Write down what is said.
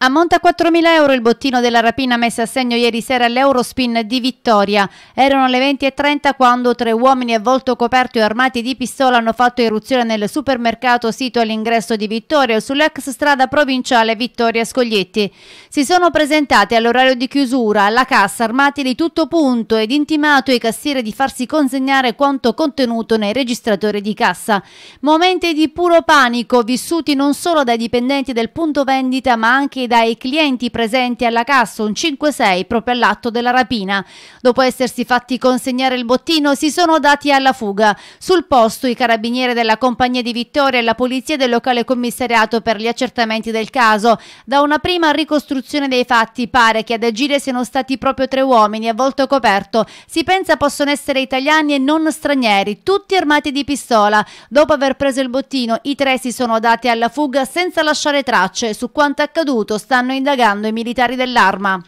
Ammonta 4.000 euro il bottino della rapina messa a segno ieri sera all'Eurospin di Vittoria. Erano le 20.30 quando tre uomini a volto coperto e armati di pistola hanno fatto irruzione nel supermercato sito all'ingresso di Vittoria sull'ex strada provinciale Vittoria Scoglietti. Si sono presentati all'orario di chiusura, alla cassa, armati di tutto punto ed intimato i cassieri di farsi consegnare quanto contenuto nei registratori di cassa. Momenti di puro panico vissuti non solo dai dipendenti del punto vendita ma anche dai clienti presenti alla cassa, un 5-6 proprio all'atto della rapina. Dopo essersi fatti consegnare il bottino si sono dati alla fuga. Sul posto i carabinieri della compagnia di Vittoria e la polizia del locale commissariato per gli accertamenti del caso. Da una prima ricostruzione dei fatti pare che ad agire siano stati proprio tre uomini a volto coperto. Si pensa possono essere italiani e non stranieri, tutti armati di pistola. Dopo aver preso il bottino i tre si sono dati alla fuga senza lasciare tracce su quanto accaduto stanno indagando i militari dell'arma.